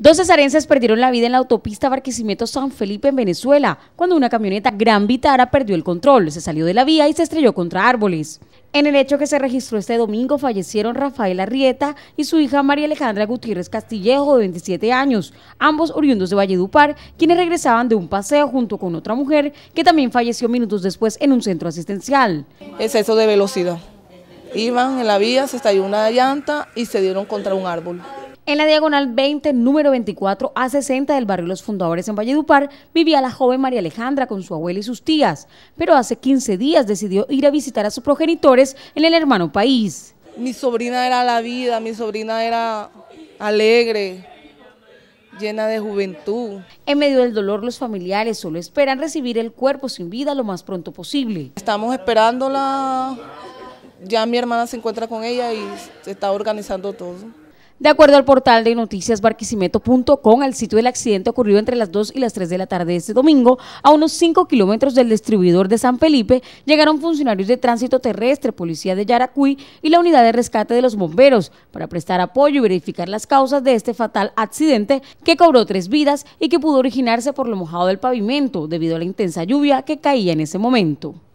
Dos cesarenses perdieron la vida en la autopista Barquisimeto San Felipe en Venezuela, cuando una camioneta Gran Vitara perdió el control, se salió de la vía y se estrelló contra árboles. En el hecho que se registró este domingo fallecieron Rafael Arrieta y su hija María Alejandra Gutiérrez Castillejo, de 27 años, ambos oriundos de Valledupar, quienes regresaban de un paseo junto con otra mujer que también falleció minutos después en un centro asistencial. eso de velocidad. Iban en la vía, se estalló una llanta y se dieron contra un árbol. En la diagonal 20, número 24 a 60 del barrio Los Fundadores en Valledupar, vivía la joven María Alejandra con su abuela y sus tías, pero hace 15 días decidió ir a visitar a sus progenitores en el hermano país. Mi sobrina era la vida, mi sobrina era alegre, llena de juventud. En medio del dolor, los familiares solo esperan recibir el cuerpo sin vida lo más pronto posible. Estamos esperándola, ya mi hermana se encuentra con ella y se está organizando todo. De acuerdo al portal de noticias barquisimeto.com, el sitio del accidente ocurrió entre las 2 y las 3 de la tarde de este domingo, a unos 5 kilómetros del distribuidor de San Felipe, llegaron funcionarios de tránsito terrestre, policía de Yaracuy y la unidad de rescate de los bomberos para prestar apoyo y verificar las causas de este fatal accidente que cobró tres vidas y que pudo originarse por lo mojado del pavimento debido a la intensa lluvia que caía en ese momento.